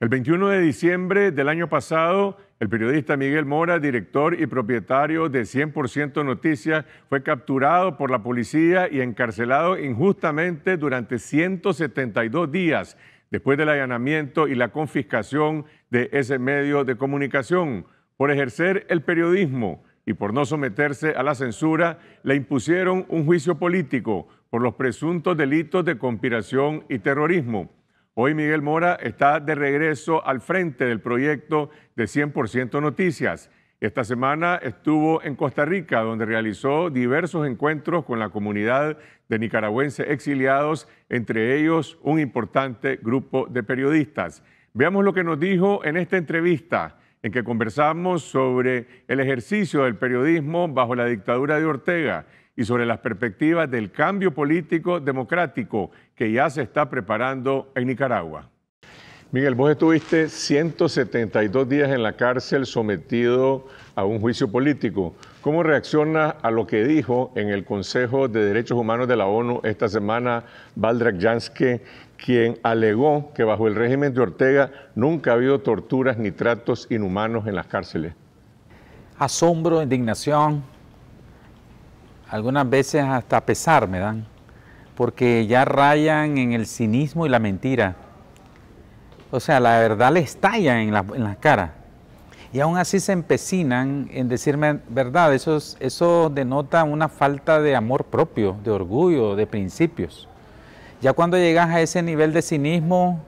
El 21 de diciembre del año pasado, el periodista Miguel Mora, director y propietario de 100% Noticias, fue capturado por la policía y encarcelado injustamente durante 172 días después del allanamiento y la confiscación de ese medio de comunicación por ejercer el periodismo y por no someterse a la censura, le impusieron un juicio político por los presuntos delitos de conspiración y terrorismo. Hoy Miguel Mora está de regreso al frente del proyecto de 100% Noticias. Esta semana estuvo en Costa Rica, donde realizó diversos encuentros con la comunidad de nicaragüenses exiliados, entre ellos un importante grupo de periodistas. Veamos lo que nos dijo en esta entrevista, en que conversamos sobre el ejercicio del periodismo bajo la dictadura de Ortega y sobre las perspectivas del cambio político democrático que ya se está preparando en Nicaragua. Miguel, vos estuviste 172 días en la cárcel sometido a un juicio político. ¿Cómo reacciona a lo que dijo en el Consejo de Derechos Humanos de la ONU esta semana Valdrak Janske, quien alegó que bajo el régimen de Ortega nunca ha habido torturas ni tratos inhumanos en las cárceles? Asombro, indignación, algunas veces hasta pesar me dan, porque ya rayan en el cinismo y la mentira. O sea, la verdad les estalla en la, cara. Y aún así se empecinan en decirme verdad. Eso, eso denota una falta de amor propio, de orgullo, de principios. Ya cuando llegas a ese nivel de cinismo,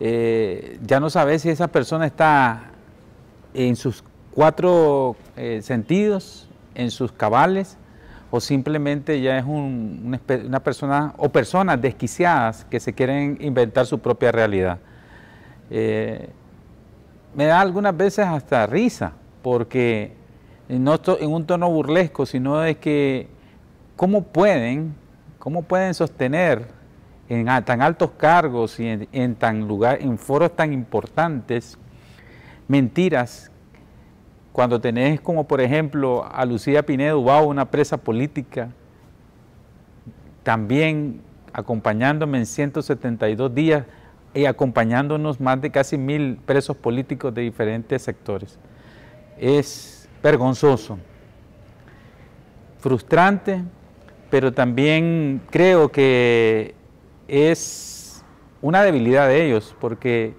eh, ya no sabes si esa persona está en sus cuatro eh, sentidos, en sus cabales, o simplemente ya es una, persona o personas desquiciadas que se quieren inventar su propia realidad. Eh, me da algunas veces hasta risa, porque no en un tono burlesco, sino de que cómo pueden, cómo pueden sostener en tan altos cargos y en, tan lugar, en foros tan importantes mentiras cuando tenés como por ejemplo a Lucía Pinedo, wow, una presa política, también acompañándome en 172 días y acompañándonos más de casi mil presos políticos de diferentes sectores. Es vergonzoso, frustrante, pero también creo que es una debilidad de ellos, porque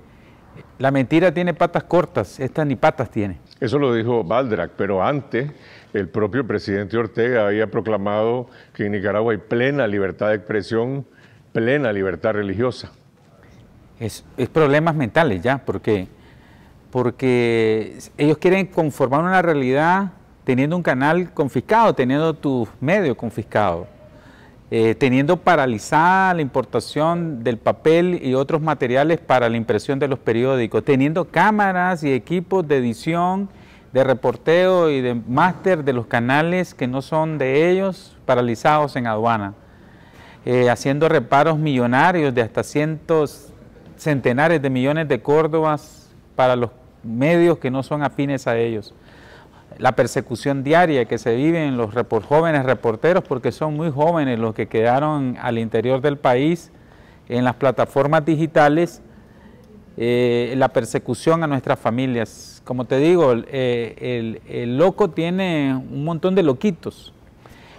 la mentira tiene patas cortas, esta ni patas tiene. Eso lo dijo Baldrac, pero antes el propio presidente Ortega había proclamado que en Nicaragua hay plena libertad de expresión, plena libertad religiosa. Es, es problemas mentales ya, porque, porque ellos quieren conformar una realidad teniendo un canal confiscado, teniendo tus medios confiscados. Eh, teniendo paralizada la importación del papel y otros materiales para la impresión de los periódicos, teniendo cámaras y equipos de edición, de reporteo y de máster de los canales que no son de ellos paralizados en aduana, eh, haciendo reparos millonarios de hasta cientos, centenares de millones de córdobas para los medios que no son afines a ellos la persecución diaria que se vive en los jóvenes reporteros, porque son muy jóvenes los que quedaron al interior del país en las plataformas digitales, eh, la persecución a nuestras familias. Como te digo, eh, el, loco tiene un montón de loquitos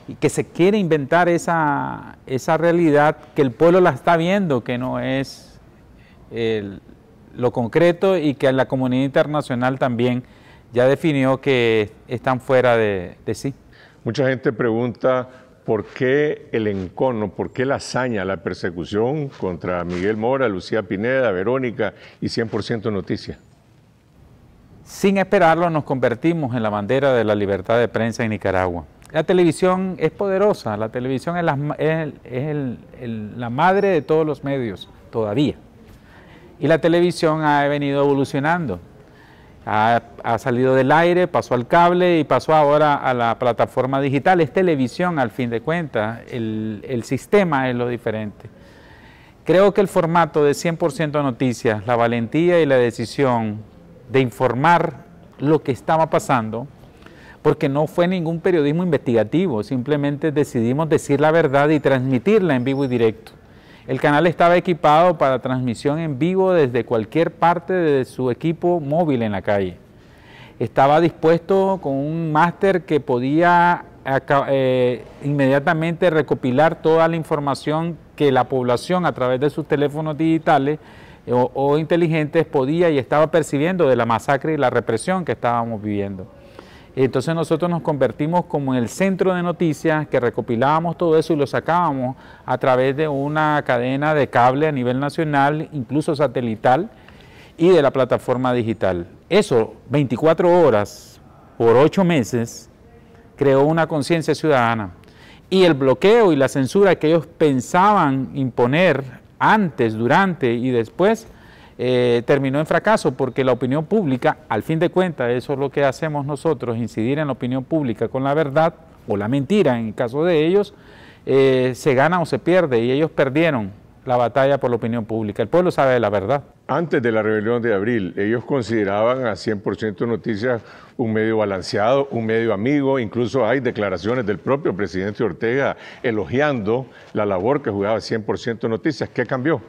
y que se quiere inventar esa, realidad que el pueblo la está viendo, que no es eh, lo concreto y que la comunidad internacional también ya definió que están fuera de, sí. Mucha gente pregunta por qué el encono, por qué la hazaña, la persecución contra Miguel Mora, Lucía Pineda, Verónica y 100% Noticias. Sin esperarlo nos convertimos en la bandera de la libertad de prensa en Nicaragua. La televisión es poderosa, la televisión es la madre de todos los medios, todavía. Y la televisión ha venido evolucionando. Ha, salido del aire, pasó al cable y pasó ahora a la plataforma digital. Es televisión al fin de cuentas, el, el sistema es lo diferente. Creo que el formato de 100% noticias, la valentía y la decisión de informar lo que estaba pasando, porque no fue ningún periodismo investigativo, simplemente decidimos decir la verdad y transmitirla en vivo y directo. El canal estaba equipado para transmisión en vivo desde cualquier parte de su equipo móvil en la calle. Estaba dispuesto con un máster que podía eh, inmediatamente recopilar toda la información que la población a través de sus teléfonos digitales o inteligentes podía y estaba percibiendo de la masacre y la represión que estábamos viviendo. Entonces nosotros nos convertimos como en el centro de noticias que recopilábamos todo eso y lo sacábamos a través de una cadena de cable a nivel nacional, incluso satelital, y de la plataforma digital. Eso, 24 horas por 8 meses, creó una conciencia ciudadana. Y el bloqueo y la censura que ellos pensaban imponer antes, durante y después, eh, terminó en fracaso porque la opinión pública, al fin de cuentas, eso es lo que hacemos nosotros, incidir en la opinión pública con la verdad o la mentira en el caso de ellos, eh, se gana o se pierde y ellos perdieron la batalla por la opinión pública. El pueblo sabe de la verdad. Antes de la rebelión de abril, ellos consideraban a 100% Noticias un medio balanceado, un medio amigo, incluso hay declaraciones del propio presidente Ortega elogiando la labor que jugaba 100% Noticias. ¿Qué cambió?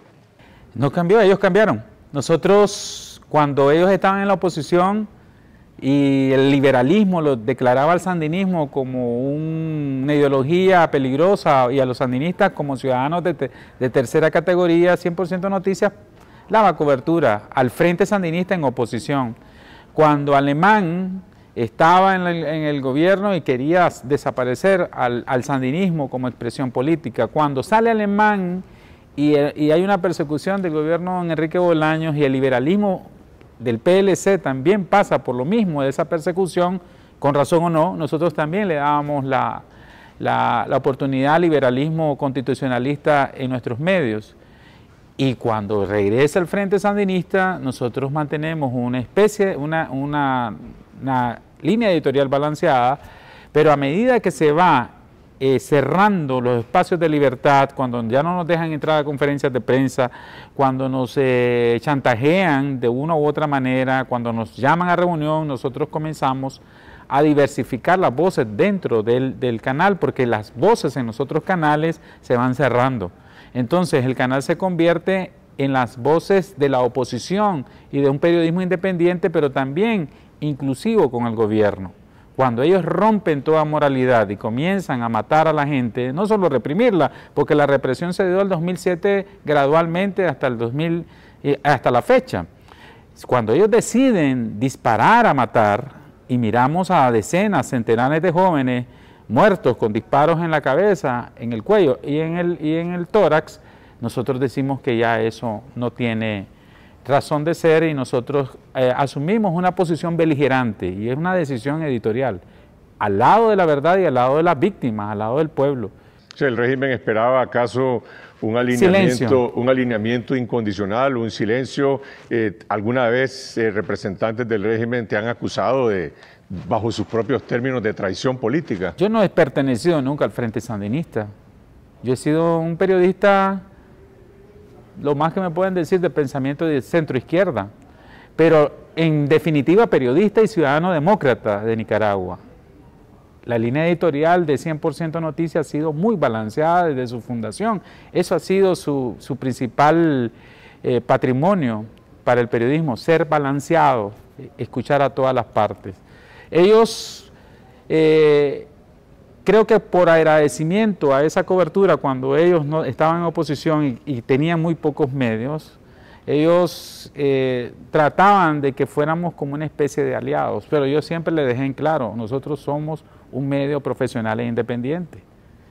No cambió, ellos cambiaron. Nosotros, cuando ellos estaban en la oposición y el liberalismo lo declaraba al sandinismo como una ideología peligrosa y a los sandinistas como ciudadanos de, tercera categoría, 100% noticias, daba cobertura al Frente Sandinista en oposición. Cuando Alemán estaba en el, gobierno y quería desaparecer al, sandinismo como expresión política, cuando sale Alemán y, hay una persecución del gobierno de Enrique Bolaños y el liberalismo del PLC también pasa por lo mismo, de esa persecución, con razón o no, nosotros también le dábamos la, la, oportunidad al liberalismo constitucionalista en nuestros medios. Y cuando regresa el Frente Sandinista, nosotros mantenemos una especie, una, una línea editorial balanceada, pero a medida que se va eh, cerrando los espacios de libertad, cuando ya no nos dejan entrar a conferencias de prensa, cuando nos eh, chantajean de una u otra manera, cuando nos llaman a reunión, nosotros comenzamos a diversificar las voces dentro del, del canal, porque las voces en los otros canales se van cerrando. Entonces el canal se convierte en las voces de la oposición y de un periodismo independiente, pero también inclusivo con el gobierno. Cuando ellos rompen toda moralidad y comienzan a matar a la gente, no solo reprimirla, porque la represión se dio al 2007 gradualmente hasta el 2000, eh, hasta la fecha. Cuando ellos deciden disparar a matar y miramos a decenas, centenares de jóvenes muertos con disparos en la cabeza, en el cuello y en el, y en el tórax, nosotros decimos que ya eso no tiene razón de ser y nosotros eh, asumimos una posición beligerante y es una decisión editorial, al lado de la verdad y al lado de las víctimas, al lado del pueblo. ¿El régimen esperaba acaso un alineamiento, un alineamiento incondicional, un silencio? Eh, ¿Alguna vez eh, representantes del régimen te han acusado de, bajo sus propios términos, de traición política? Yo no he pertenecido nunca al Frente Sandinista. Yo he sido un periodista lo más que me pueden decir de pensamiento de centro izquierda, pero en definitiva periodista y ciudadano demócrata de Nicaragua. La línea editorial de 100% Noticias ha sido muy balanceada desde su fundación. Eso ha sido su, principal eh, patrimonio para el periodismo, ser balanceado, eh, escuchar a todas las partes. Ellos eh, creo que por agradecimiento a esa cobertura, cuando ellos no, estaban en oposición y, tenían muy pocos medios, ellos eh, trataban de que fuéramos como una especie de aliados, pero yo siempre le dejé en claro, nosotros somos un medio profesional e independiente.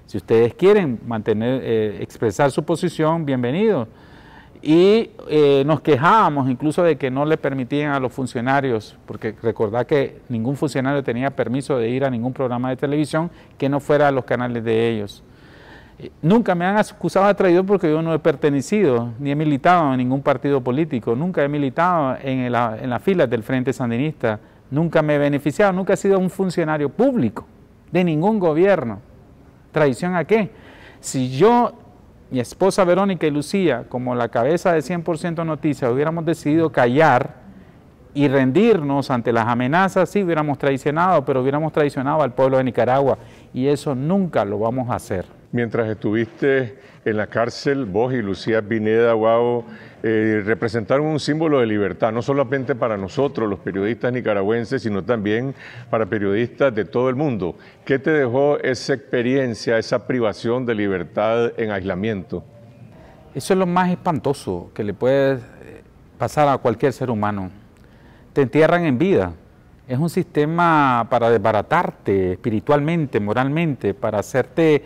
Si ustedes quieren mantener, eh, expresar su posición, bienvenidos y eh, nos quejábamos incluso de que no le permitían a los funcionarios, porque recordad que ningún funcionario tenía permiso de ir a ningún programa de televisión que no fuera a los canales de ellos. Eh, nunca me han acusado de traidor porque yo no he pertenecido ni he militado en ningún partido político, nunca he militado en, en las filas del Frente Sandinista, nunca me he beneficiado, nunca he sido un funcionario público de ningún gobierno. ¿Traición a qué? Si yo mi esposa Verónica y Lucía, como la cabeza de 100% Noticias, hubiéramos decidido callar y rendirnos ante las amenazas, sí hubiéramos traicionado, pero hubiéramos traicionado al pueblo de Nicaragua y eso nunca lo vamos a hacer mientras estuviste en la cárcel, vos y Lucía Pineda Guau, eh, representaron un símbolo de libertad, no solamente para nosotros, los periodistas nicaragüenses, sino también para periodistas de todo el mundo. ¿Qué te dejó esa experiencia, esa privación de libertad en aislamiento? Eso es lo más espantoso que le puede eh, pasar a cualquier ser humano. Te entierran en vida. Es un sistema para desbaratarte espiritualmente, moralmente, para hacerte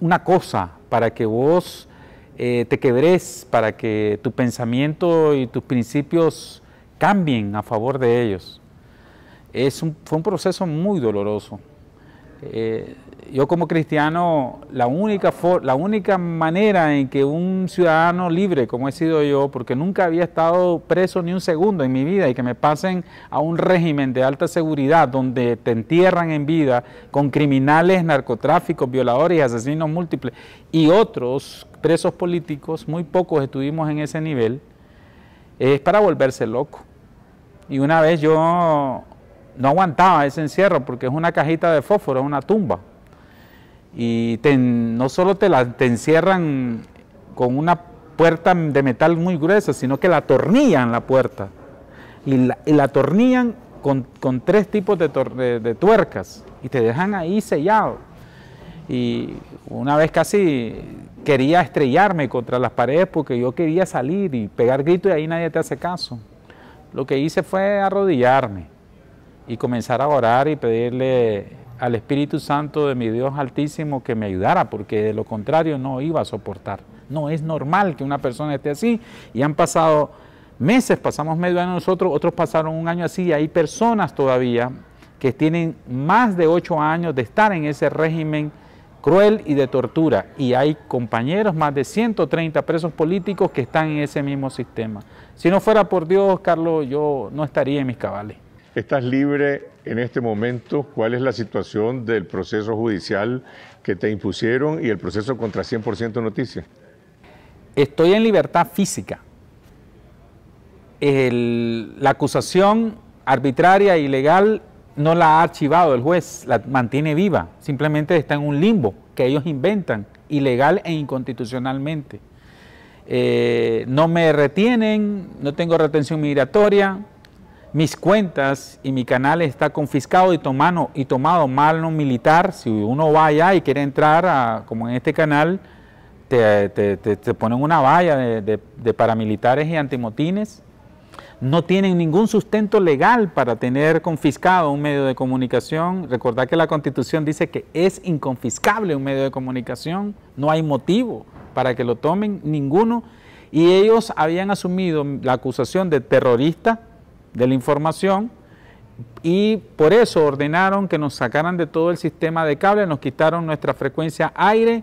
una cosa para que vos eh, te quebres, para que tu pensamiento y tus principios cambien a favor de ellos. Es fue un proceso muy doloroso. Eh, yo como cristiano, la única, la única manera en que un ciudadano libre, como he sido yo, porque nunca había estado preso ni un segundo en mi vida y que me pasen a un régimen de alta seguridad donde te entierran en vida con criminales, narcotráficos, violadores y asesinos múltiples y otros presos políticos, muy pocos estuvimos en ese nivel, es para volverse loco. Y una vez yo no aguantaba ese encierro porque es una cajita de fósforo, es una tumba. Y no solo te, la, encierran con una puerta de metal muy gruesa, sino que la tornillan la puerta. Y la, con, tres tipos de, de, tuercas y te dejan ahí sellado. Y una vez casi quería estrellarme contra las paredes porque yo quería salir y pegar grito y ahí nadie te hace caso. Lo que hice fue arrodillarme y comenzar a orar y pedirle al Espíritu Santo de mi Dios Altísimo que me ayudara, porque de lo contrario no iba a soportar. No es normal que una persona esté así y han pasado meses, pasamos medio año nosotros, otros pasaron un año así y hay personas todavía que tienen más de ocho años de estar en ese régimen cruel y de tortura. Y hay compañeros, más de 130 presos políticos que están en ese mismo sistema. Si no fuera por Dios, Carlos, yo no estaría en mis cabales estás libre en este momento? ¿Cuál es la situación del proceso judicial que te impusieron y el proceso contra 100% Noticias? Estoy en libertad física. la acusación arbitraria e ilegal no la ha archivado el juez, la mantiene viva, simplemente está en un limbo que ellos inventan, ilegal e inconstitucionalmente. Eh, no me retienen, no tengo retención migratoria, mis cuentas y mi canal está confiscado y tomado, y tomado mano militar. Si uno va allá y quiere entrar, como en este canal, te, ponen una valla de, paramilitares y antimotines. No tienen ningún sustento legal para tener confiscado un medio de comunicación. Recordad que la Constitución dice que es inconfiscable un medio de comunicación. No hay motivo para que lo tomen ninguno. Y ellos habían asumido la acusación de terrorista de la información y por eso ordenaron que nos sacaran de todo el sistema de cable, nos quitaron nuestra frecuencia aire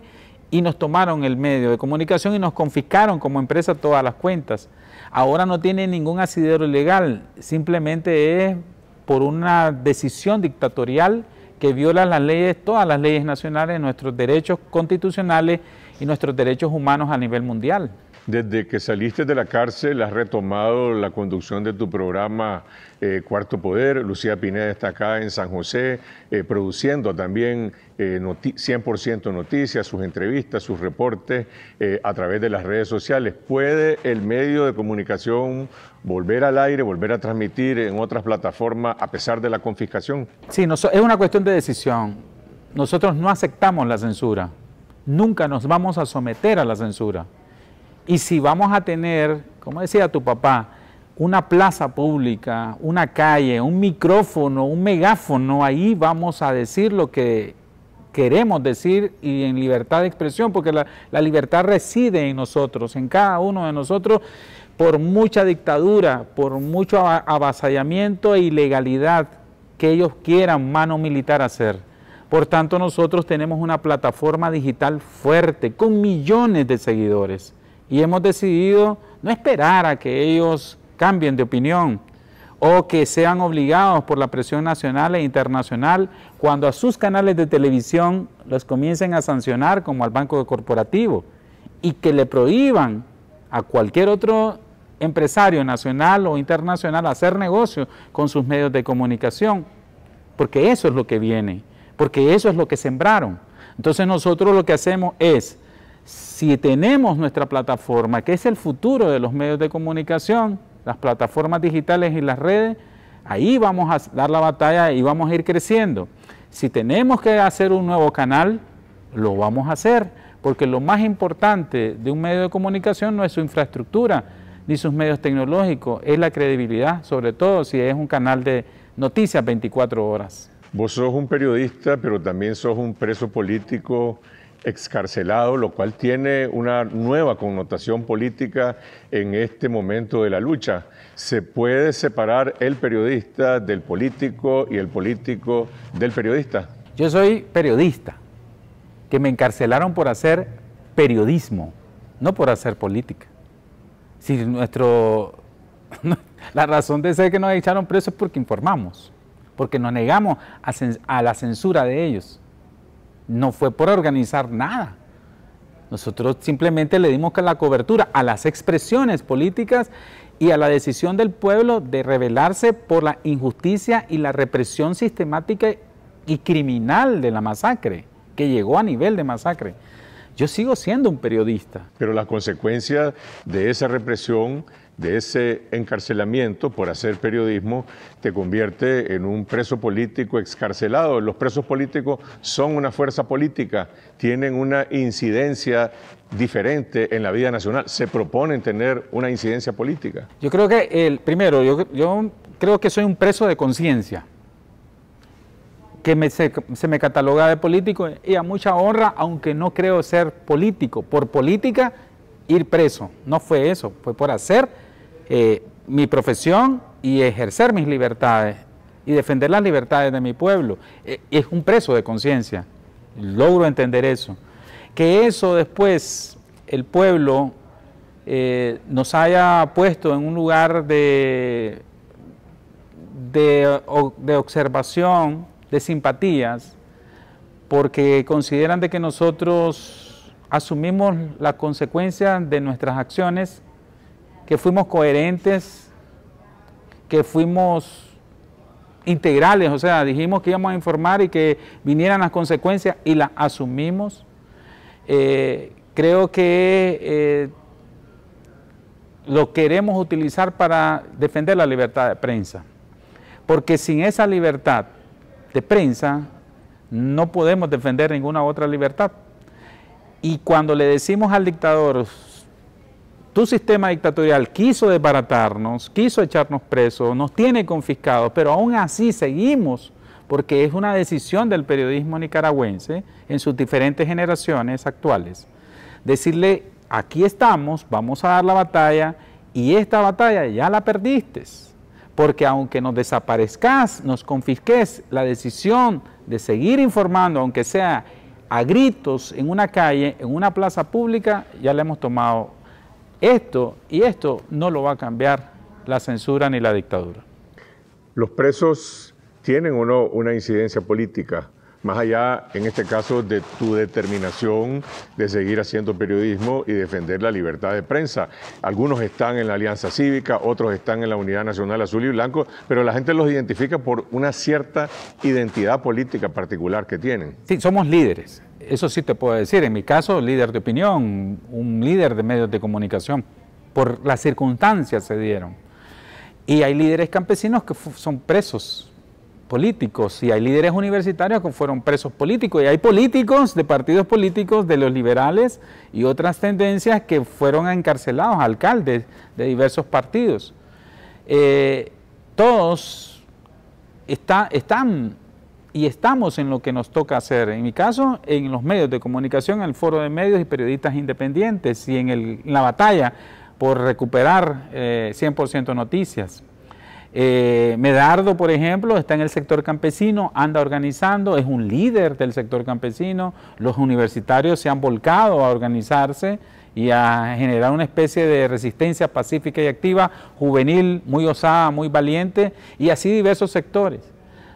y nos tomaron el medio de comunicación y nos confiscaron como empresa todas las cuentas. Ahora no tiene ningún asidero legal, simplemente es por una decisión dictatorial que viola las leyes, todas las leyes nacionales, nuestros derechos constitucionales y nuestros derechos humanos a nivel mundial. Desde que saliste de la cárcel has retomado la conducción de tu programa eh, Cuarto Poder. Lucía Pineda está acá en San José eh, produciendo también 100% eh, noticias, sus entrevistas, sus reportes a través de las redes sociales. ¿Puede el medio de comunicación volver al aire, volver a transmitir en otras plataformas a pesar de la confiscación? Sí, es una cuestión de decisión. Nosotros no aceptamos la censura nunca nos vamos a someter a la censura. Y si vamos a tener, como decía tu papá, una plaza pública, una calle, un micrófono, un megáfono, ahí vamos a decir lo que queremos decir y en libertad de expresión, porque la, libertad reside en nosotros, en cada uno de nosotros, por mucha dictadura, por mucho avasallamiento e ilegalidad que ellos quieran mano militar hacer. Por tanto, nosotros tenemos una plataforma digital fuerte, con millones de seguidores, y hemos decidido no esperar a que ellos cambien de opinión o que sean obligados por la presión nacional e internacional cuando a sus canales de televisión los comiencen a sancionar como al Banco Corporativo y que le prohíban a cualquier otro empresario nacional o internacional hacer negocio con sus medios de comunicación, porque eso es lo que viene porque eso es lo que sembraron. Entonces nosotros lo que hacemos es, si tenemos nuestra plataforma, que es el futuro de los medios de comunicación, las plataformas digitales y las redes, ahí vamos a dar la batalla y vamos a ir creciendo. Si tenemos que hacer un nuevo canal, lo vamos a hacer, porque lo más importante de un medio de comunicación no es su infraestructura ni sus medios tecnológicos, es la credibilidad, sobre todo si es un canal de noticias 24 horas. Vos sos un periodista, pero también sos un preso político excarcelado, lo cual tiene una nueva connotación política en este momento de la lucha. ¿Se puede separar el periodista del político y el político del periodista? Yo soy periodista, que me encarcelaron por hacer periodismo, no por hacer política. Si nuestro, la razón de ser que nos echaron presos es porque informamos porque nos negamos a, la censura de ellos. No fue por organizar nada. Nosotros simplemente le dimos la cobertura a las expresiones políticas y a la decisión del pueblo de rebelarse por la injusticia y la represión sistemática y criminal de la masacre, que llegó a nivel de masacre. Yo sigo siendo un periodista. Pero las consecuencias de esa represión de ese encarcelamiento por hacer periodismo te convierte en un preso político excarcelado. Los presos políticos son una fuerza política, tienen una incidencia diferente en la vida nacional, se proponen tener una incidencia política. Yo creo que, el, primero, yo, creo que soy un preso de conciencia, que se, se me cataloga de político y a mucha honra, aunque no creo ser político, por política ir preso, no fue eso, fue por hacer eh, mi profesión y ejercer mis libertades y defender las libertades de mi pueblo. Eh, es un preso de conciencia, logro entender eso. Que eso después el pueblo eh, nos haya puesto en un lugar de, de, observación, de simpatías, porque consideran de que nosotros asumimos las consecuencias de nuestras acciones que fuimos coherentes, que fuimos integrales, o sea, dijimos que íbamos a informar y que vinieran las consecuencias y las asumimos. Eh, creo que eh, lo queremos utilizar para defender la libertad de prensa, porque sin esa libertad de prensa no podemos defender ninguna otra libertad. Y cuando le decimos al dictador, tu sistema dictatorial quiso desbaratarnos, quiso echarnos presos, nos tiene confiscados, pero aún así seguimos, porque es una decisión del periodismo nicaragüense en sus diferentes generaciones actuales. Decirle, aquí estamos, vamos a dar la batalla y esta batalla ya la perdiste, porque aunque nos desaparezcas, nos confisques, la decisión de seguir informando, aunque sea a gritos en una calle, en una plaza pública, ya la hemos tomado esto y esto no lo va a cambiar la censura ni la dictadura. Los presos tienen o no una incidencia política más allá, en este caso, de tu determinación de seguir haciendo periodismo y defender la libertad de prensa. Algunos están en la Alianza Cívica, otros están en la Unidad Nacional Azul y Blanco, pero la gente los identifica por una cierta identidad política particular que tienen. Sí, somos líderes. Eso sí te puedo decir. En mi caso, líder de opinión, un líder de medios de comunicación. Por las circunstancias se dieron. Y hay líderes campesinos que son presos políticos y hay líderes universitarios que fueron presos políticos y hay políticos de partidos políticos de los liberales y otras tendencias que fueron encarcelados, alcaldes de diversos partidos. Eh, todos está, están y estamos en lo que nos toca hacer. En mi caso, en los medios de comunicación, en el foro de medios y periodistas independientes y en, el, la batalla por recuperar 100% eh, noticias. Eh, Medardo, por ejemplo, está en el sector campesino, anda organizando, es un líder del sector campesino. Los universitarios se han volcado a organizarse y a generar una especie de resistencia pacífica y activa, juvenil, muy osada, muy valiente, y así diversos sectores.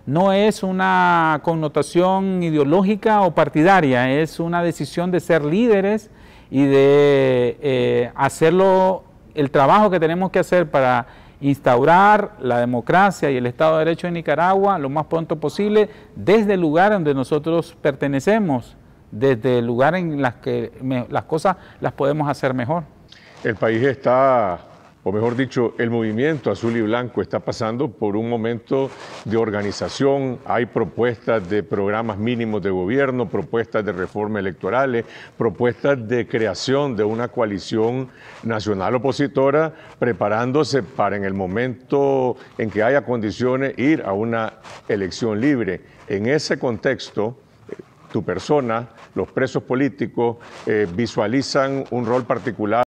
No es una connotación ideológica o partidaria, es una decisión de ser líderes y de eh, hacerlo, el trabajo que tenemos que hacer para instaurar la democracia y el Estado de Derecho en Nicaragua lo más pronto posible desde el lugar donde nosotros pertenecemos, desde el lugar en las que las cosas las podemos hacer mejor. El país está o mejor dicho, el movimiento azul y blanco está pasando por un momento de organización, hay propuestas de programas mínimos de gobierno, propuestas de reformas electorales, propuestas de creación de una coalición nacional opositora, preparándose para en el momento en que haya condiciones ir a una elección libre. En ese contexto, tu persona, los presos políticos, eh, visualizan un rol particular.